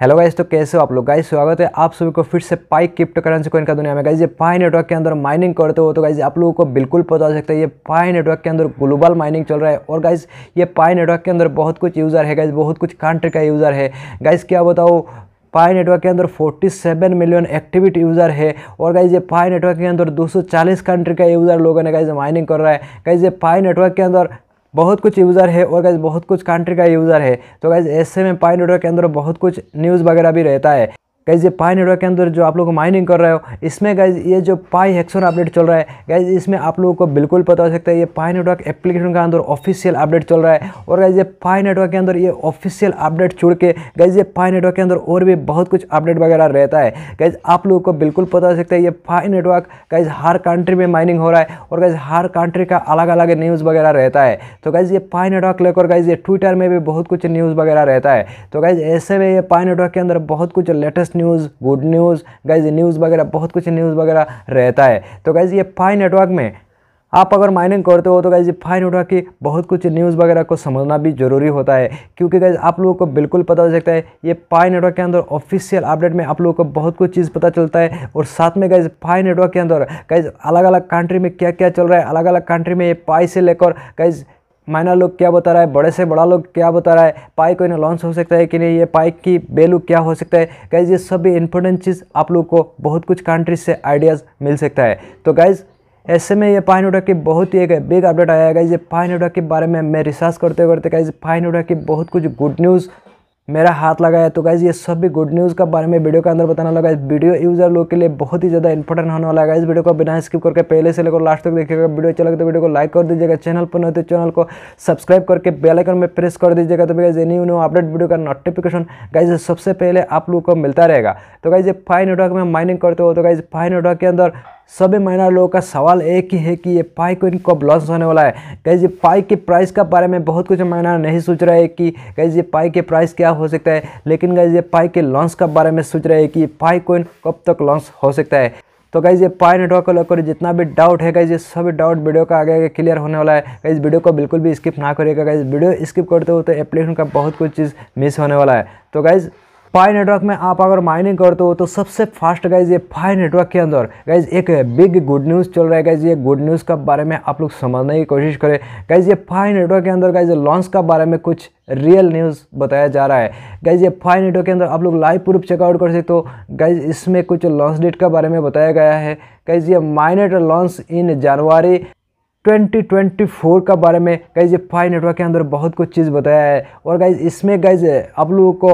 hello guys तो कैसे हो आप लोग गाइस स्वागत है आप सभी को फिर से पाई क्रिप्टो करेंसी को इनका दुनिया में गाइस ये पाई नेटवर्क के अंदर माइनिंग करते हो तो गाइस आप लोगों को बिल्कुल पता सकता है ये पाई नेटवर्क के अंदर ग्लोबल माइनिंग चल रहा है और गाइज ये पाई नेटवर्क के अंदर बहुत कुछ यूज़र है गाइज बहुत कुछ कंट्री का यूज़र है गाइज क्या बताओ पाई नेटवर्क के अंदर 47 मिलियन एक्टिविट यूज़र है और गाइज ये पाई नेटवर्क के अंदर 240 कंट्री का यूज़र लोगों ने गाइज माइनिंग कर रहा है गाइज ये पाई नेटवर्क के अंदर बहुत कुछ यूज़र है और गैस बहुत कुछ कंट्री का यूज़र है तो गैस ऐसे में पाइन के अंदर बहुत कुछ न्यूज़ वगैरह भी रहता है गाइज ये पाई नेटवर्क के अंदर जो आप लोग माइनिंग कर रहे हो इसमें गाइज ये जो पाई हेक्सोन अपडेट चल रहा है गाइज इसमें आप लोगों को बिल्कुल पता हो सकता है ये पाई नेटवर्क एप्लीकेशन के अंदर ऑफिशियल अपडेट चल रहा है और गाइज ये पाई नेटवर्क के अंदर ये ऑफिशियल अपडेट छोड़ के गाइज ये पाई नेटवर्क के अंदर और भी बहुत कुछ अपडेट वगैरह रहता है गाइज आप लोगों को बिल्कुल पता हो सकता है ये पाई नेटवर्क गाइज हर कंट्री में माइनिंग हो रहा है और गाइज हर कंट्री का अलग अलग न्यूज़ वगैरह रहता है तो गाइज ये पाई नेटवर्क लेकर गाइज ये ट्विटर में भी बहुत कुछ न्यूज़ वगैरह रहता है तो गाइज ऐसे में ये पाई नेटवर्क के अंदर बहुत कुछ latest news good news guys news वगैरह बहुत कुछ न्यूज़ वगैरह रहता है तो गाइज ये फाई नेटवर्क में आप अगर माइनिंग करते हो तो गाइज फाई नेटवर्क की बहुत कुछ न्यूज़ वगैरह को समझना भी ज़रूरी होता है क्योंकि गाइज आप लोगों को बिल्कुल पता हो सकता है ये फाई नेटवर्क के अंदर ऑफिशियल अपडेट में आप लोगों को बहुत कुछ चीज़ पता चलता है और साथ में गाइज फाई नेटवर्क के अंदर गाइज अलग अलग कंट्री में क्या क्या चल रहा है अलग अलग कंट्री में ये पाई से लेकर गाइज माइनर लोग क्या बता रहा है बड़े से बड़ा लोग क्या बता रहा है पाई कोई लॉन्च हो सकता है कि नहीं ये पाई की वैल्यू क्या हो सकता है गाइज ये सभी इंपॉर्टेंट चीज़ आप लोग को बहुत कुछ कंट्रीज से आइडियाज़ मिल सकता है तो गाइज़ ऐसे में ये पाइनोडा की बहुत ही एक बिग अपडेट आया है गाइज ये पाइनोडा के बारे में मैं रिसर्च करते करते गाइज पाइनोडा की बहुत कुछ गुड न्यूज़ मेरा हाथ लगा है तो गाइज़ ये सभी गुड न्यूज़ का बारे में वीडियो के अंदर बताने लगा इस वीडियो यूज़र लोग के लिए बहुत ही ज़्यादा इंपॉर्टेंट होने वाला है इस वीडियो को बिना स्किप करके पहले से लेकर लास्ट तक देखिएगा वीडियो अच्छा लगे तो वीडियो को लाइक कर दीजिएगा चैनल पर नहीं तो चैनल को सब्सक्राइब करके बेलाइकन में प्रेस कर दीजिएगा तो guys any new update video का नोटिफिकेशन गाइज सबसे पहले आप लोग को मिलता रहेगा तो गाइज ये फाइन नेटवर्क में माइनिंग करते हो तो गाइज फाइन नेटवर्क के अंदर सभी माइनर लोगों का सवाल एक ही है कि ये पाई कोइन कब लॉन्च होने वाला है कहीं जी पाई के प्राइस का बारे में बहुत कुछ माइनर नहीं सोच रहा है कि कहीं जी पाई के प्राइस क्या हो सकता है लेकिन कहीं जी पाई के लॉन्च का बारे में सोच रहा है कि पाई कोइन कब तक लॉन्च हो सकता है तो कहीं ये पाई नेटवर्क को लेकर जितना भी डाउट है कहीं जी सभी डाउट वीडियो का आगे आगे क्लियर होने वाला है इस वीडियो को बिल्कुल भी स्किप ना करेगा कहीं वीडियो स्किप करते हो तो एप्लीकेशन का बहुत कुछ चीज़ मिस होने वाला है तो गाइज़ फाइव नेटवर्क में आप अगर माइनिंग करते हो तो सबसे फास्ट गाइज ये फाइव नेटवर्क के अंदर गाइज एक बिग गुड न्यूज़ चल रहा है गाइज ये गुड न्यूज़ का बारे में आप लोग समझने की कोशिश करें गाइज ये फाइव नेटवर्क के अंदर गाइज लॉन्च का बारे में कुछ रियल न्यूज़ बताया जा रहा है गाइज ये फाइव नेटवर्क के अंदर आप लोग लाइव प्रूफ चेकआउट कर सकते हो गाइज इसमें कुछ लॉन्च डेट का बारे में बताया गया है गाइज ये माइनेट लॉन्च इन जनवरी 2024 का बारे में गाइज ये फाइव नेटवर्क के अंदर बहुत कुछ चीज़ बताया है और गाइज इसमें गाइज आप लोगों को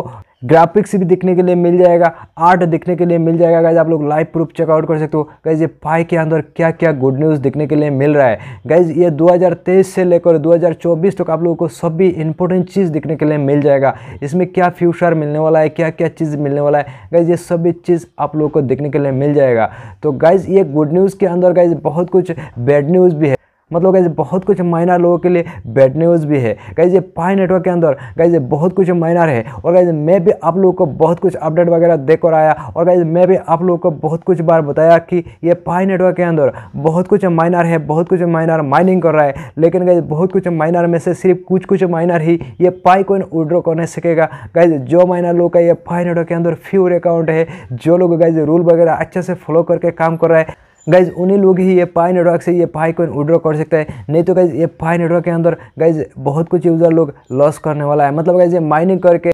ग्राफिक्स भी दिखने के लिए मिल जाएगा आर्ट दिखने के लिए मिल जाएगा गाइज आप लोग लाइव प्रूफ चेकआउट कर सकते हो गाइज ये पाई के अंदर क्या क्या गुड न्यूज़ देखने के लिए मिल रहा है गाइज ये 2023 से लेकर 2024 तक तो आप लोगों को सभी इंपॉर्टेंट चीज़ दिखने के लिए मिल जाएगा इसमें क्या फ्यूचर मिलने वाला है क्या क्या चीज़ मिलने वाला है गाइज ये सभी चीज़ आप लोगों को देखने के लिए मिल जाएगा तो गाइज ये गुड न्यूज़ के अंदर गाइज बहुत कुछ बैड न्यूज़ भी है मतलब कैसे बहुत कुछ माइनर लोगों के लिए बैड न्यूज़ भी है कैसे पाई नेटवर्क के अंदर कैसे बहुत कुछ माइनर है और कैसे मैं भी आप लोगों को बहुत कुछ अपडेट वगैरह देकर आया और कैसे मैं भी आप लोगों को बहुत कुछ बार बताया कि ये पाई नेटवर्क के अंदर बहुत कुछ माइनर है बहुत कुछ माइनर माइनिंग कर रहा है लेकिन कैसे बहुत कुछ माइनर में से सिर्फ कुछ कुछ माइनर ही ये पाई कोइन कर करने सकेगा कैसे जो माइनर लोग का ये पाई नेटवर्क के अंदर फ्यूर अकाउंट है जो लोग कैसे रूल वगैरह अच्छे से फॉलो करके काम कर रहा है गाइज उन्हीं लोग ही ये पाई नेटवर्क से ये पाई कोइन विड्रॉ कर सकते हैं नहीं तो गाइज ये पाई नेटवर्क के अंदर गाइज बहुत कुछ यूज़र लोग लॉस करने वाला है मतलब गाइज ये माइनिंग करके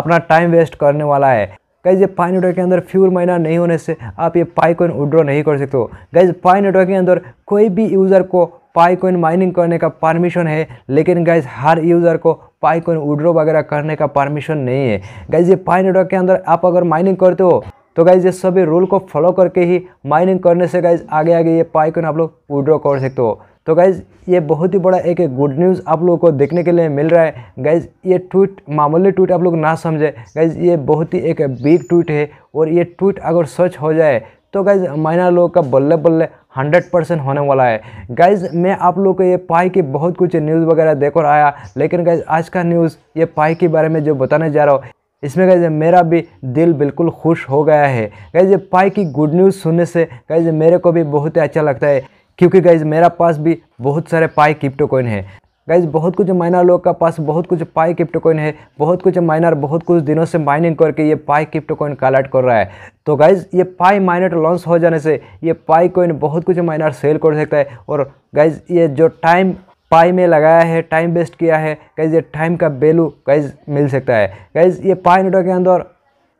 अपना टाइम वेस्ट करने वाला है गाइज ये पाई नेटवर्क के अंदर फ्यूर माइनर नहीं होने से आप ये पाई कोइन विड्रॉ नहीं कर सकते हो गाइज पाई नेटवर्क के अंदर कोई भी यूज़र को पाई कोइन माइनिंग करने का परमिशन है लेकिन गाइज हर यूज़र को पाई कोइन विड्रॉ वगैरह करने का परमिशन नहीं है गाइज ये पाई नेटवर्क के अंदर आप अगर माइनिंग करते हो तो गाइज़ ये सभी रूल को फॉलो करके ही माइनिंग करने से गाइज आगे आगे ये पाई कॉइन आप लोग विड्रॉ कर सकते हो तो गाइज़ ये बहुत ही बड़ा एक गुड न्यूज़ आप लोगों को देखने के लिए मिल रहा है गाइज़ ये ट्वीट मामूली ट्वीट आप लोग ना समझे गाइज़ ये बहुत ही एक बिग ट्वीट है और ये ट्वीट अगर सच हो जाए तो गाइज माइनर लोगों का बल्ले बल्ले हंड्रेड परसेंट होने वाला है गाइज मैं आप लोग को ये पाई की बहुत कुछ न्यूज़ वगैरह देखकर आया लेकिन गाइज आज का न्यूज़ ये पाई के बारे में जो बताने जा रहा हूँ इसमें कहे मेरा भी दिल बिल्कुल खुश हो गया है गैज पाई की गुड न्यूज़ सुनने से गैज मेरे को भी बहुत ही अच्छा लगता है क्योंकि गैज मेरा पास भी बहुत सारे पाई क्रिप्टो कॉइन है गाइज बहुत कुछ माइनर लोग का पास बहुत कुछ पाई क्रिप्टो कॉइन है बहुत कुछ माइनर बहुत कुछ दिनों से माइनिंग करके ये पाई क्रिप्टो कॉइन कलेक्ट कर रहा है तो गाइज ये पाई माइनर लॉन्च हो जाने से ये पाई कॉइन बहुत कुछ माइनर सेल कर सकता है और गाइज ये जो टाइम पाई में लगाया है टाइम वेस्ट किया है गाइज ये टाइम का वैल्यू गाइज मिल सकता है कैज़ ये पाई नेटवर्क के अंदर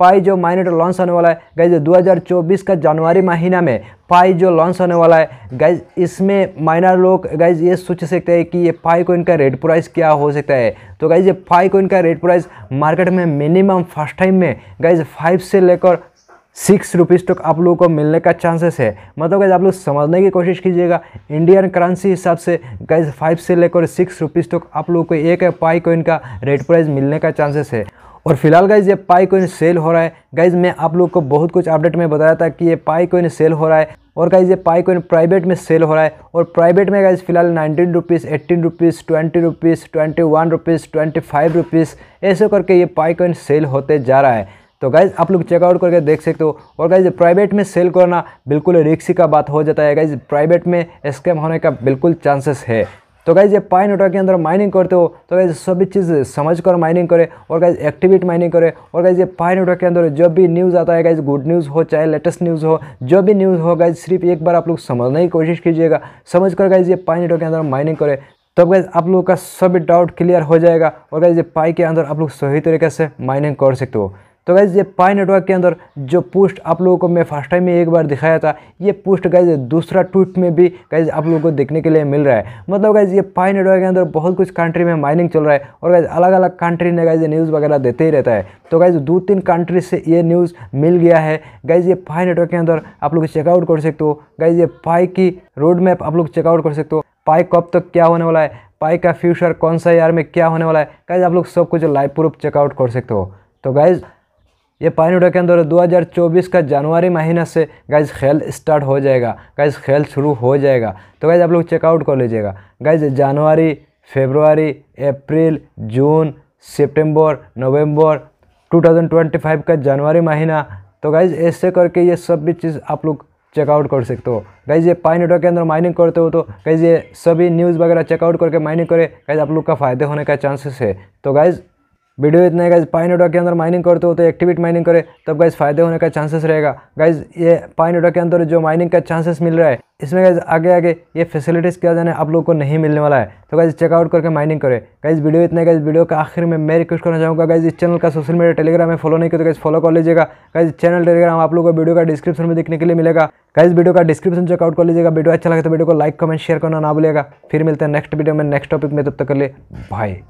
पाई जो माइनेट लॉन्च होने वाला है गैज 2024 का जनवरी महीना में पाई जो लॉन्च होने वाला है गैज इसमें माइनर लोग गैज ये सोच सकते हैं कि ये पाई कोइन का रेट प्राइस क्या हो सकता है तो गैज ये पाई कोइन का रेट प्राइस मार्केट में मिनिमम फर्स्ट टाइम में गैज फाइव से लेकर सिक्स रुपीज़ तक आप लोगों को मिलने का चांसेस है मतलब गैज़ आप लोग समझने की कोशिश कीजिएगा इंडियन करेंसी हिसाब से गैज़ फाइव से लेकर सिक्स रुपीज़ तक आप लोगों को एक पाई कोइन का रेट प्राइस मिलने का चांसेस है और फिलहाल गाइज ये पाई कोइन सेल हो रहा है गाइज मैं आप लोग को बहुत कुछ अपडेट में बताया था कि ये पाई कोइन सेल हो रहा है और गाइज ये पाई कोइन प्राइवेट में सेल हो रहा है और प्राइवेट में गाइज फिलहाल nineteen rupees eighteen rupees twenty rupees twenty one rupees twenty five rupees ऐसे करके ये पाई कोइन सेल होते जा रहा है तो गाइज़ आप लोग चेकआउट करके देख सकते हो और गाइज प्राइवेट में सेल करना बिल्कुल रिक्सी का बात हो जाता है गाइज प्राइवेट में स्कैम होने का बिल्कुल चांसेस है तो गाइज ये पाई नोटा के अंदर माइनिंग करते हो तो गाइज सभी चीज़ समझ कर माइनिंग करें और गाइज एक्टिविट माइनिंग करें और गाइज ये पाई नोटा के अंदर जो भी न्यूज़ आता है गाइज गुड न्यूज़ हो चाहे लेटेस्ट न्यूज़ हो जो भी न्यूज़ हो गाइज सिर्फ एक बार आप लोग समझने की कोशिश कीजिएगा समझ कर गाइज ये पाई नोटा के अंदर माइनिंग करें तब तो गाइज आप लोगों का सभी डाउट क्लियर हो जाएगा और गाइज ये पाई के अंदर आप लोग सही तरीके से माइनिंग कर सकते हो तो गाइज़ ये पाई नेटवर्क के अंदर जो पोस्ट आप लोगों को मैं फर्स्ट टाइम में एक बार दिखाया था ये पोस्ट गाइज दूसरा ट्वीट में भी गाइज आप लोगों को देखने के लिए मिल रहा है मतलब गाइज ये पाई नेटवर्क के अंदर बहुत कुछ कंट्री में माइनिंग चल रहा है और गाइज अलग अलग कंट्री ने गाइज न्यूज़ वगैरह देते ही रहता है तो गाइज दो तीन कंट्री से ये न्यूज़ मिल गया है गाइज ये पाई नेटवर्क के अंदर आप लोग चेकआउट कर सकते हो गाइज ये पाई की रोड मैप आप लोग चेकआउट कर सकते हो पाई कब तक क्या होने वाला है पाई का फ्यूचर कौन सा ईयर में क्या होने वाला है गाइज आप लोग सब कुछ लाइव प्रूफ चेकआउट कर सकते हो तो गाइज़ ये पानी उड़ा के अंदर 2024 का जनवरी महीना से गाइज खेल स्टार्ट हो जाएगा गाइज खेल शुरू हो जाएगा तो गाइज आप लोग चेकआउट कर लीजिएगा गाइज जनवरी फेबरवरी अप्रैल जून सितंबर नवंबर 2025 का जनवरी महीना तो गाइज ऐसे करके ये सब भी चीज़ आप लोग चेकआउट कर सकते हो गाइज ये पाइन नेटवर्क के अंदर माइनिंग करते हो तो गाइज ये सभी न्यूज़ वगैरह चेकआउट करके माइनिंग करें गाइज आप लोग का फ़ायदे होने का चांसेस है तो गाइज़ वीडियो इतना है गाइज पाई नेटवर्क के अंदर माइनिंग करते हो तो एक्टिविट माइनिंग करें तब गाइज फायदे होने का चांसेस रहेगा गाइज ये पाई नेटवर्क के अंदर जो माइनिंग का चांसेस मिल रहा है इसमें गाइज आगे आगे ये फैसिलिटीज़ क्या जाने आप लोग को नहीं मिलने वाला है तो गाइज चेकआउट करके माइनिंग करे गाइज वीडियो इतना गाइज वीडियो का आखिर में मैं रिक्वेस्ट करना चाहूँगा गाइज इस चैनल का सोशल मीडिया टेलीग्राम में फॉलो नहीं किया तो गाइज फॉलो कर लीजिएगा गाइज चैनल टेलीग्राम आप लोग को वीडियो का डिस्क्रिप्शन में देखने के लिए मिलेगा गाइज वीडियो का डिस्क्रिप्शन चेकआउट कर लीजिएगा वीडियो अच्छा लगे तो वीडियो को लाइक कमेंट शेयर करना ना भूलिएगा फिर मिलते हैं नेक्स्ट वीडियो में नेक्स्ट टॉपिक में तब तक कर ले भाई